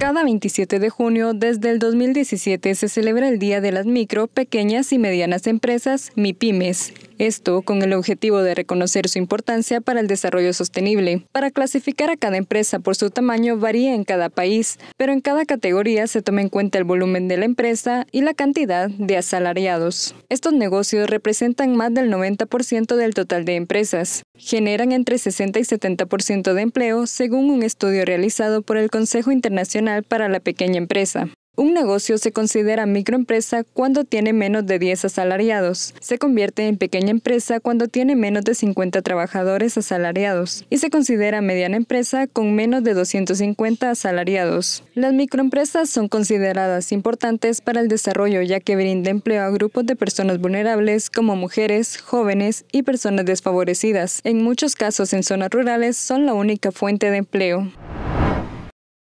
Cada 27 de junio desde el 2017 se celebra el Día de las Micro, Pequeñas y Medianas Empresas, MIPIMES, esto con el objetivo de reconocer su importancia para el desarrollo sostenible. Para clasificar a cada empresa por su tamaño varía en cada país, pero en cada categoría se toma en cuenta el volumen de la empresa y la cantidad de asalariados. Estos negocios representan más del 90% del total de empresas. Generan entre 60 y 70% de empleo, según un estudio realizado por el Consejo Internacional para la Pequeña Empresa. Un negocio se considera microempresa cuando tiene menos de 10 asalariados, se convierte en pequeña empresa cuando tiene menos de 50 trabajadores asalariados y se considera mediana empresa con menos de 250 asalariados. Las microempresas son consideradas importantes para el desarrollo ya que brindan empleo a grupos de personas vulnerables como mujeres, jóvenes y personas desfavorecidas. En muchos casos en zonas rurales son la única fuente de empleo.